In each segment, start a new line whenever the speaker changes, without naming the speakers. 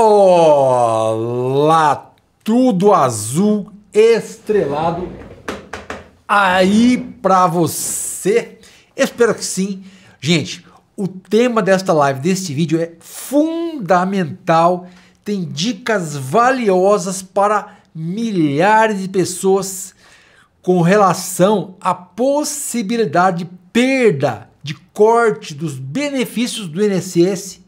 Olá, tudo azul estrelado aí para você. Espero que sim. Gente, o tema desta live, deste vídeo é fundamental. Tem dicas valiosas para milhares de pessoas com relação à possibilidade de perda de corte dos benefícios do INSS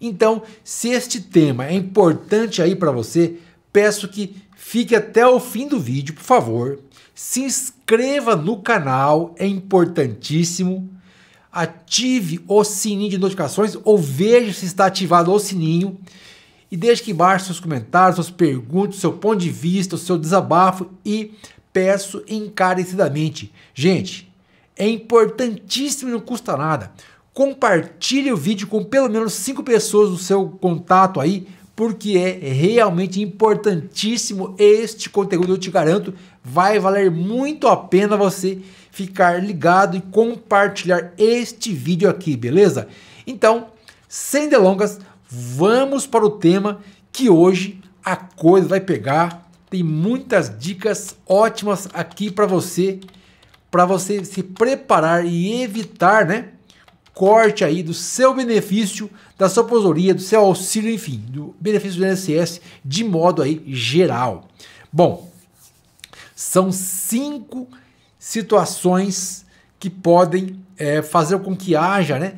então, se este tema é importante aí para você, peço que fique até o fim do vídeo, por favor. Se inscreva no canal, é importantíssimo. Ative o sininho de notificações ou veja se está ativado o sininho. E deixe aqui embaixo seus comentários, suas perguntas, seu ponto de vista, o seu desabafo e peço encarecidamente. Gente, é importantíssimo e não custa nada compartilhe o vídeo com pelo menos cinco pessoas do seu contato aí, porque é realmente importantíssimo este conteúdo, eu te garanto, vai valer muito a pena você ficar ligado e compartilhar este vídeo aqui, beleza? Então, sem delongas, vamos para o tema que hoje a coisa vai pegar. Tem muitas dicas ótimas aqui para você, para você se preparar e evitar, né? corte aí do seu benefício, da sua aposentadoria, do seu auxílio, enfim, do benefício do INSS de modo aí geral. Bom, são cinco situações que podem é, fazer com que haja, né?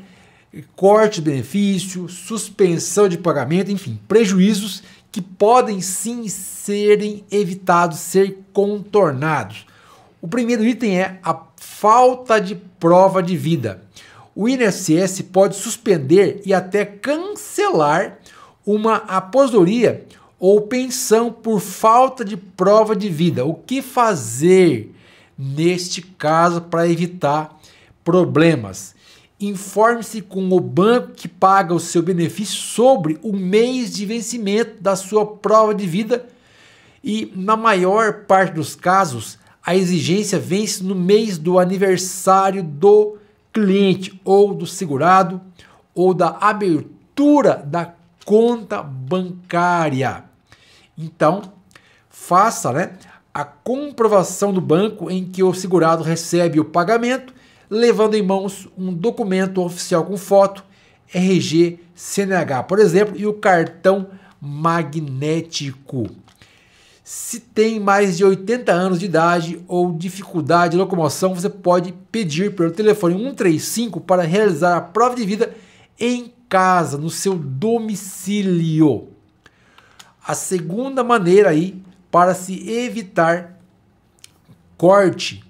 Corte de benefício, suspensão de pagamento, enfim, prejuízos que podem sim serem evitados, ser contornados. O primeiro item é a falta de prova de vida o INSS pode suspender e até cancelar uma aposentadoria ou pensão por falta de prova de vida. O que fazer neste caso para evitar problemas? Informe-se com o banco que paga o seu benefício sobre o mês de vencimento da sua prova de vida e, na maior parte dos casos, a exigência vence no mês do aniversário do cliente ou do segurado ou da abertura da conta bancária. Então, faça né, a comprovação do banco em que o segurado recebe o pagamento, levando em mãos um documento oficial com foto, RG, CNH, por exemplo, e o cartão magnético. Se tem mais de 80 anos de idade ou dificuldade de locomoção, você pode pedir pelo telefone 135 para realizar a prova de vida em casa, no seu domicílio. A segunda maneira aí para se evitar corte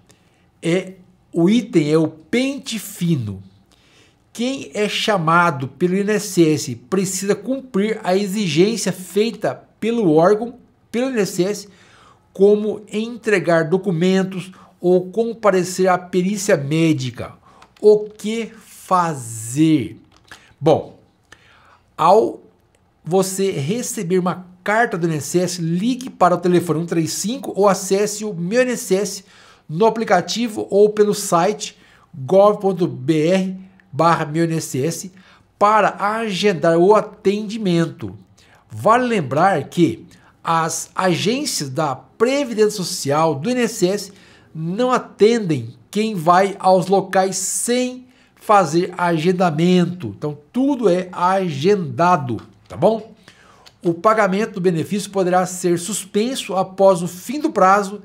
é o item é o pente fino. Quem é chamado pelo INSS precisa cumprir a exigência feita pelo órgão pelo INSS, como entregar documentos ou comparecer à perícia médica. O que fazer? Bom, ao você receber uma carta do INSS, ligue para o telefone 135 ou acesse o Meu INSS no aplicativo ou pelo site gov.br barra meu INSS para agendar o atendimento. Vale lembrar que as agências da Previdência Social, do INSS, não atendem quem vai aos locais sem fazer agendamento. Então, tudo é agendado, tá bom? O pagamento do benefício poderá ser suspenso após o fim do prazo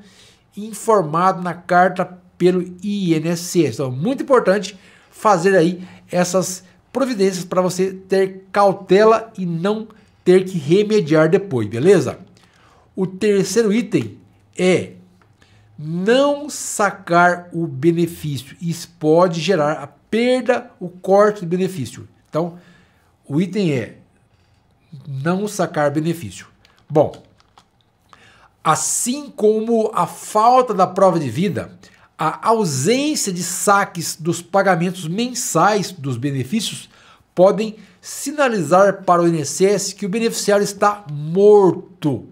informado na carta pelo INSS. Então, é muito importante fazer aí essas providências para você ter cautela e não ter que remediar depois, beleza? O terceiro item é não sacar o benefício. Isso pode gerar a perda, o corte do benefício. Então, o item é não sacar benefício. Bom, assim como a falta da prova de vida, a ausência de saques dos pagamentos mensais dos benefícios podem sinalizar para o INSS que o beneficiário está morto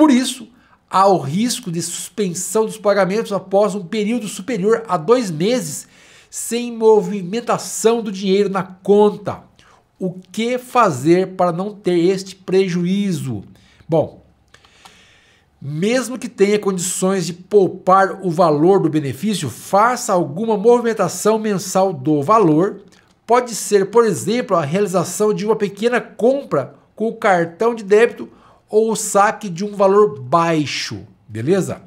por isso, há o risco de suspensão dos pagamentos após um período superior a dois meses sem movimentação do dinheiro na conta. O que fazer para não ter este prejuízo? Bom, mesmo que tenha condições de poupar o valor do benefício, faça alguma movimentação mensal do valor. Pode ser, por exemplo, a realização de uma pequena compra com o cartão de débito ou saque de um valor baixo, beleza?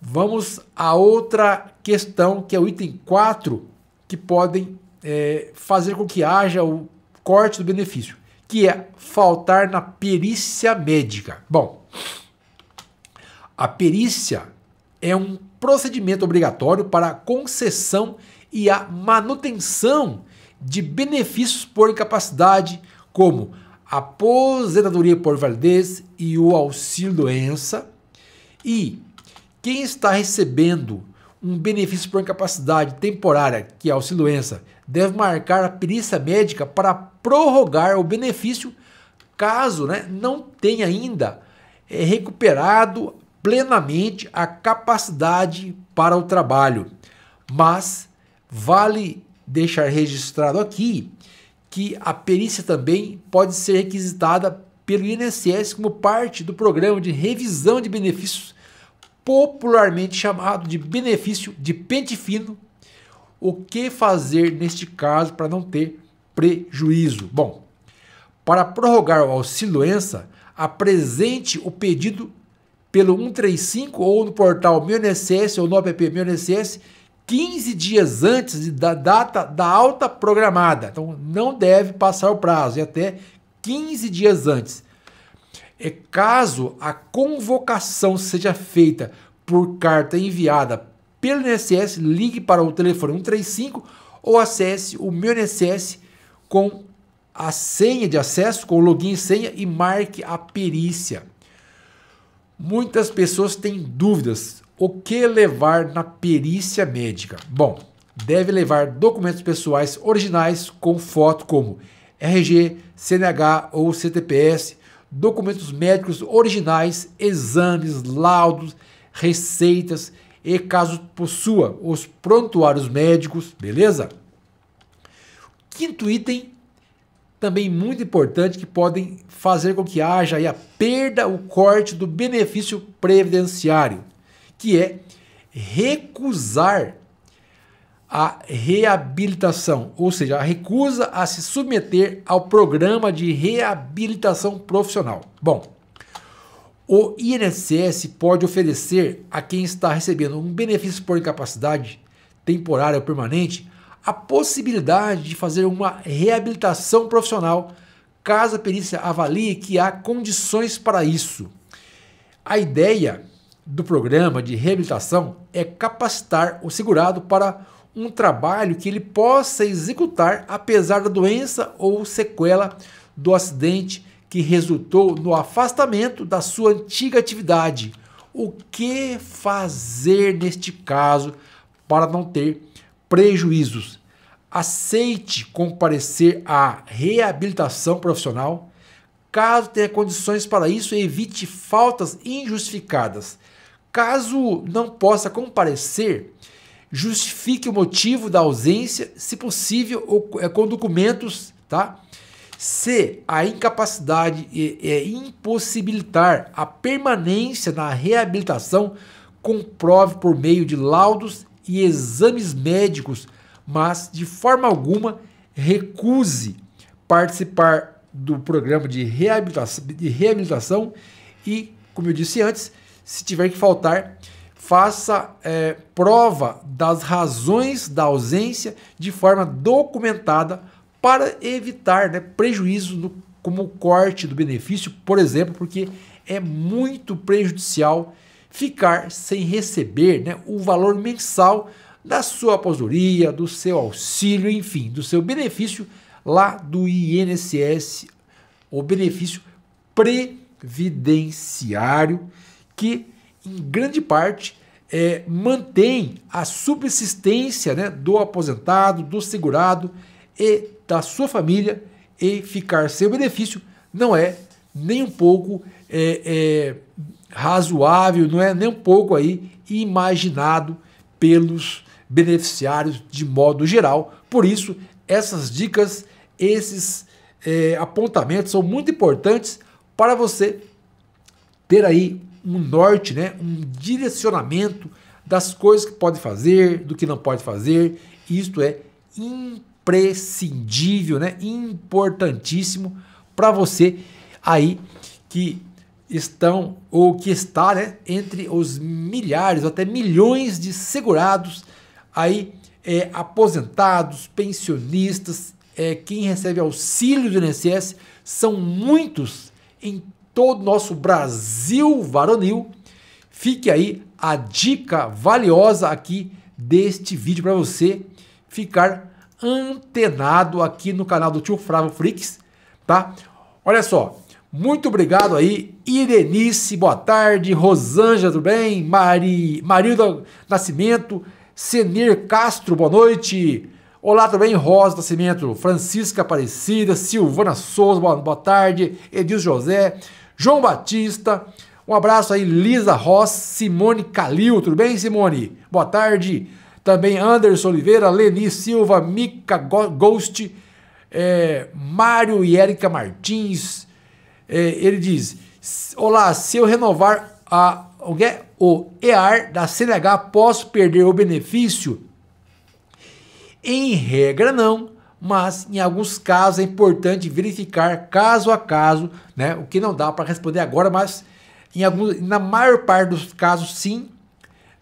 Vamos a outra questão, que é o item 4, que podem é, fazer com que haja o corte do benefício, que é faltar na perícia médica. Bom, a perícia é um procedimento obrigatório para a concessão e a manutenção de benefícios por incapacidade, como aposentadoria por validez e o auxílio doença. E quem está recebendo um benefício por incapacidade temporária, que é auxílio doença, deve marcar a perícia médica para prorrogar o benefício caso né, não tenha ainda é, recuperado plenamente a capacidade para o trabalho. Mas vale deixar registrado aqui que a perícia também pode ser requisitada pelo INSS como parte do programa de revisão de benefícios, popularmente chamado de benefício de pente fino. O que fazer neste caso para não ter prejuízo? Bom, para prorrogar o auxílio-doença, apresente o pedido pelo 135 ou no portal Meu INSS ou no app Meu INSS 15 dias antes da data da alta programada. Então não deve passar o prazo e até 15 dias antes. caso a convocação seja feita por carta enviada pelo INSS, ligue para o telefone 135 ou acesse o meu INSS com a senha de acesso, com o login e senha e marque a perícia. Muitas pessoas têm dúvidas o que levar na perícia médica? Bom, deve levar documentos pessoais originais com foto como RG, CNH ou CTPS, documentos médicos originais, exames, laudos, receitas e caso possua os prontuários médicos, beleza? Quinto item, também muito importante, que podem fazer com que haja a perda, o corte do benefício previdenciário que é recusar a reabilitação, ou seja, a recusa a se submeter ao programa de reabilitação profissional. Bom, o INSS pode oferecer a quem está recebendo um benefício por incapacidade temporária ou permanente a possibilidade de fazer uma reabilitação profissional, caso a perícia avalie que há condições para isso. A ideia do programa de reabilitação é capacitar o segurado para um trabalho que ele possa executar apesar da doença ou sequela do acidente que resultou no afastamento da sua antiga atividade. O que fazer neste caso para não ter prejuízos? Aceite comparecer à reabilitação profissional. Caso tenha condições para isso, evite faltas injustificadas Caso não possa comparecer, justifique o motivo da ausência, se possível, eh, com documentos, tá? Se A incapacidade é impossibilitar a permanência na reabilitação, comprove por meio de laudos e exames médicos, mas de forma alguma recuse participar do programa de reabilitação, de reabilitação e, como eu disse antes, se tiver que faltar, faça é, prova das razões da ausência de forma documentada para evitar né, prejuízo como corte do benefício, por exemplo, porque é muito prejudicial ficar sem receber né, o valor mensal da sua aposentadoria, do seu auxílio, enfim, do seu benefício lá do INSS, o benefício previdenciário que, em grande parte, é, mantém a subsistência né, do aposentado, do segurado e da sua família e ficar sem o benefício não é nem um pouco é, é, razoável, não é nem um pouco aí imaginado pelos beneficiários de modo geral. Por isso, essas dicas, esses é, apontamentos são muito importantes para você ter aí um norte, né? um direcionamento das coisas que pode fazer, do que não pode fazer. Isto é imprescindível, né? importantíssimo para você aí que estão ou que está né, entre os milhares, ou até milhões de segurados aí é, aposentados, pensionistas, é, quem recebe auxílio do INSS, são muitos em todo o nosso Brasil varonil, fique aí a dica valiosa aqui deste vídeo para você ficar antenado aqui no canal do tio Flávio Freaks, tá? Olha só, muito obrigado aí, Irenice, boa tarde, Rosângela, tudo bem? Mari, Marilda Nascimento, Senir Castro, boa noite. Olá, tudo bem? Rosa Nascimento, Francisca Aparecida, Silvana Souza, boa, boa tarde, Edilson José, João Batista. Um abraço aí, Lisa Ross, Simone Calil. Tudo bem, Simone? Boa tarde. Também Anderson Oliveira, Leni Silva, Mica Ghost, é, Mário e Érica Martins. É, ele diz: Olá, se eu renovar a, o EAR é? da CNH, posso perder o benefício? Em regra, não mas em alguns casos é importante verificar caso a caso, né? O que não dá para responder agora, mas em alguns, na maior parte dos casos sim,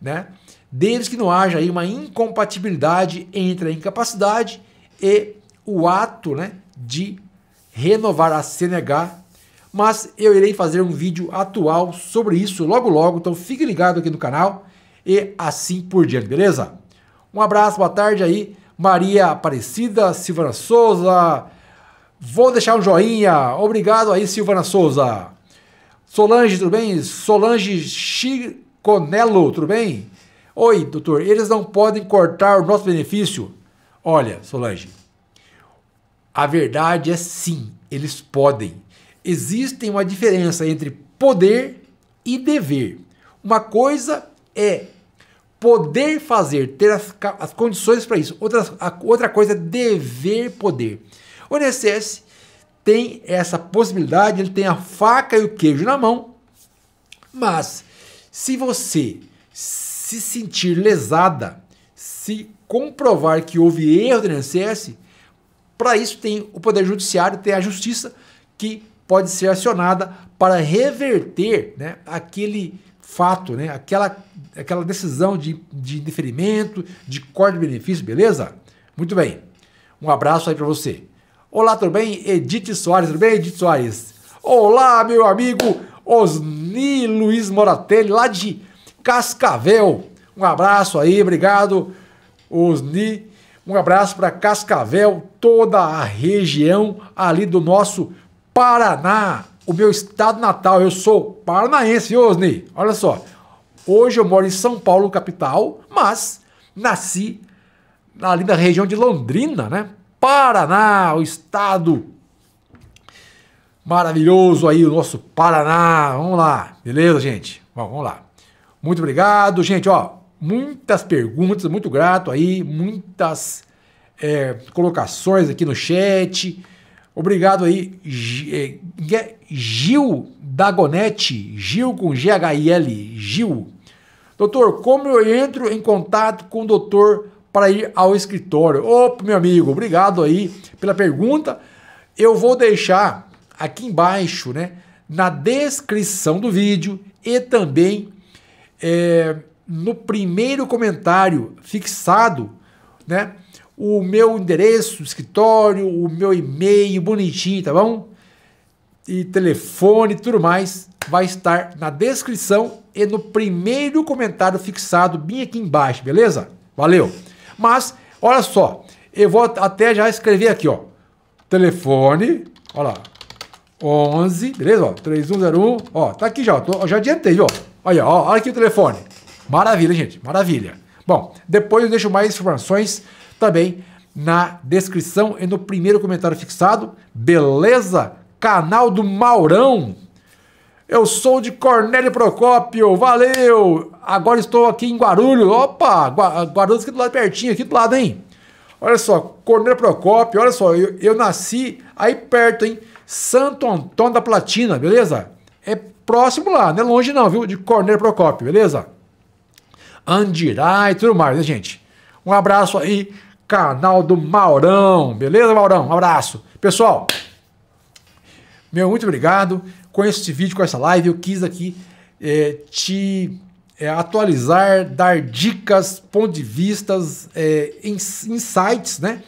né? Desde que não haja aí uma incompatibilidade entre a incapacidade e o ato, né, de renovar a CNH, mas eu irei fazer um vídeo atual sobre isso logo logo, então fique ligado aqui no canal e assim por diante, beleza? Um abraço, boa tarde aí. Maria Aparecida, Silvana Souza. Vou deixar um joinha. Obrigado aí, Silvana Souza. Solange, tudo bem? Solange Chiconello, tudo bem? Oi, doutor. Eles não podem cortar o nosso benefício? Olha, Solange. A verdade é sim, eles podem. Existe uma diferença entre poder e dever. Uma coisa é poder fazer, ter as, as condições para isso. Outra, a, outra coisa é dever poder. O INSS tem essa possibilidade, ele tem a faca e o queijo na mão, mas se você se sentir lesada, se comprovar que houve erro do INSS, para isso tem o Poder Judiciário, tem a Justiça que pode ser acionada para reverter né, aquele fato, né? aquela, aquela decisão de, de indeferimento, de corte de benefício, beleza? Muito bem. Um abraço aí para você. Olá, tudo bem? Edith Soares, tudo bem, Edith Soares? Olá, meu amigo Osni Luiz Moratelli, lá de Cascavel. Um abraço aí, obrigado, Osni. Um abraço para Cascavel, toda a região ali do nosso Paraná o meu estado natal. Eu sou paranaense, Osni. Olha só. Hoje eu moro em São Paulo, capital, mas nasci ali na região de Londrina, né? Paraná, o estado maravilhoso aí, o nosso Paraná. Vamos lá, beleza, gente? Bom, vamos lá. Muito obrigado, gente. Ó, muitas perguntas, muito grato aí, muitas é, colocações aqui no chat. Obrigado aí, é, Gil Dagonetti, Gil com G-H-I-L, Gil. Doutor, como eu entro em contato com o doutor para ir ao escritório? Opa, meu amigo, obrigado aí pela pergunta. Eu vou deixar aqui embaixo, né, na descrição do vídeo e também é, no primeiro comentário fixado, né, o meu endereço, escritório, o meu e-mail bonitinho, tá bom? E telefone e tudo mais vai estar na descrição e no primeiro comentário fixado bem aqui embaixo, beleza? Valeu! Mas, olha só, eu vou até já escrever aqui, ó. Telefone, olha lá, 11, beleza? Ó, 3101, ó, tá aqui já, eu tô, já adiantei, ó. Olha, ó, olha aqui o telefone. Maravilha, gente, maravilha. Bom, depois eu deixo mais informações também na descrição e no primeiro comentário fixado. Beleza? Canal do Maurão. Eu sou de Cornélio Procópio, valeu! Agora estou aqui em Guarulhos, opa! Guarulhos aqui do lado pertinho, aqui do lado, hein? Olha só, Cornélio Procópio, olha só, eu, eu nasci aí perto, hein? Santo Antônio da Platina, beleza? É próximo lá, não é longe não, viu? De Cornélio Procópio, beleza? Andirá e tudo mais, né, gente? Um abraço aí canal do Maurão. Beleza, Maurão? Um abraço. Pessoal, meu muito obrigado. Com esse vídeo, com essa live, eu quis aqui é, te é, atualizar, dar dicas, pontos de vistas, é, insights, né?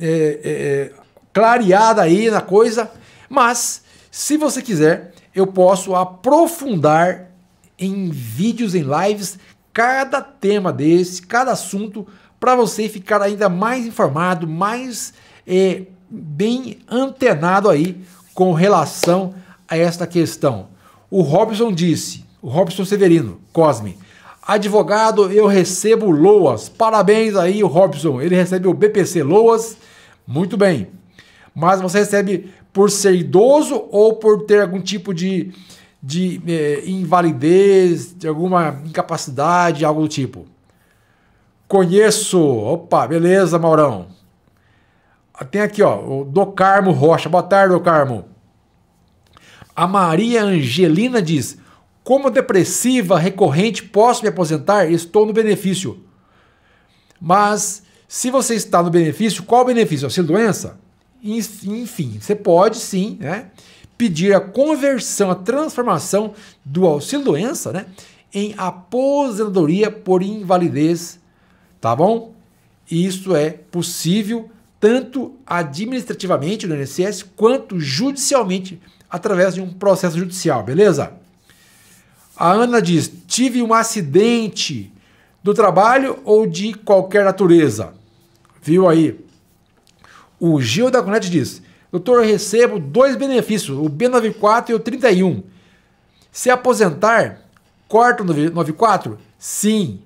É, é, é, clareada aí na coisa. Mas, se você quiser, eu posso aprofundar em vídeos, em lives, cada tema desse, cada assunto para você ficar ainda mais informado, mais é, bem antenado aí com relação a esta questão. O Robson disse, o Robson Severino, Cosme, advogado, eu recebo loas. Parabéns aí, o Robson. Ele recebe o BPC Loas. Muito bem. Mas você recebe por ser idoso ou por ter algum tipo de, de é, invalidez, de alguma incapacidade, algo do tipo? Conheço. Opa, beleza, Maurão. Tem aqui, ó, o Do Carmo Rocha. Boa tarde, Do Carmo. A Maria Angelina diz: Como depressiva recorrente posso me aposentar? Estou no benefício. Mas se você está no benefício, qual benefício? Auxílio doença? Enfim, você pode sim, né? Pedir a conversão, a transformação do auxílio doença, né? Em aposentadoria por invalidez tá bom? E isso é possível tanto administrativamente no INSS quanto judicialmente através de um processo judicial, beleza? A Ana diz: "Tive um acidente do trabalho ou de qualquer natureza". Viu aí? O Gil da Conete diz: "Doutor, eu recebo dois benefícios, o B94 e o 31. Se aposentar, corta o 94?" Sim,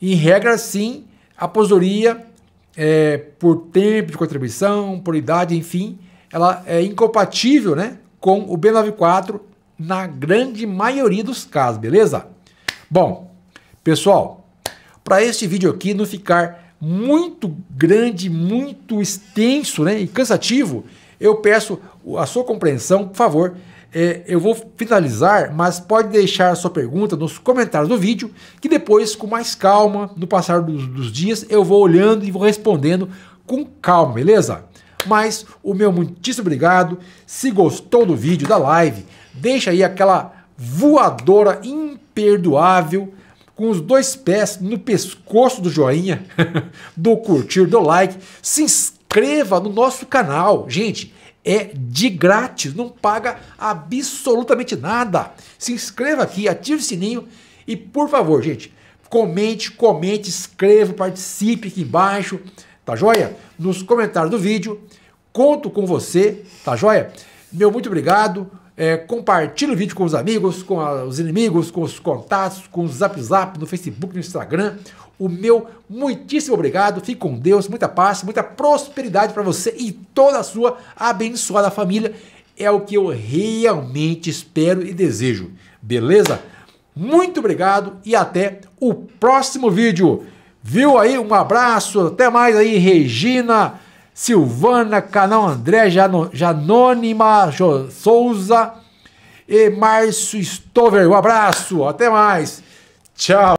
em regra, sim, a aposentadoria é, por tempo de contribuição, por idade, enfim, ela é incompatível né, com o B94 na grande maioria dos casos, beleza? Bom, pessoal, para este vídeo aqui não ficar muito grande, muito extenso né, e cansativo, eu peço a sua compreensão, por favor, é, eu vou finalizar, mas pode deixar sua pergunta nos comentários do vídeo, que depois, com mais calma, no passar dos, dos dias, eu vou olhando e vou respondendo com calma, beleza? Mas o meu muitíssimo obrigado. Se gostou do vídeo, da live, deixa aí aquela voadora imperdoável com os dois pés no pescoço do joinha, do curtir, do like. Se inscreva no nosso canal. Gente, é de grátis, não paga absolutamente nada. Se inscreva aqui, ative o sininho e, por favor, gente, comente, comente, escreva, participe aqui embaixo, tá joia? Nos comentários do vídeo, conto com você, tá joia? Meu muito obrigado. É, compartilhe o vídeo com os amigos, com a, os inimigos, com os contatos, com o Zap Zap no Facebook, no Instagram o meu muitíssimo obrigado. Fique com Deus, muita paz, muita prosperidade para você e toda a sua abençoada família. É o que eu realmente espero e desejo. Beleza? Muito obrigado e até o próximo vídeo. Viu aí? Um abraço, até mais aí, Regina, Silvana, canal André Jano, Janônima jo, Souza e Márcio Stover. Um abraço, até mais. Tchau.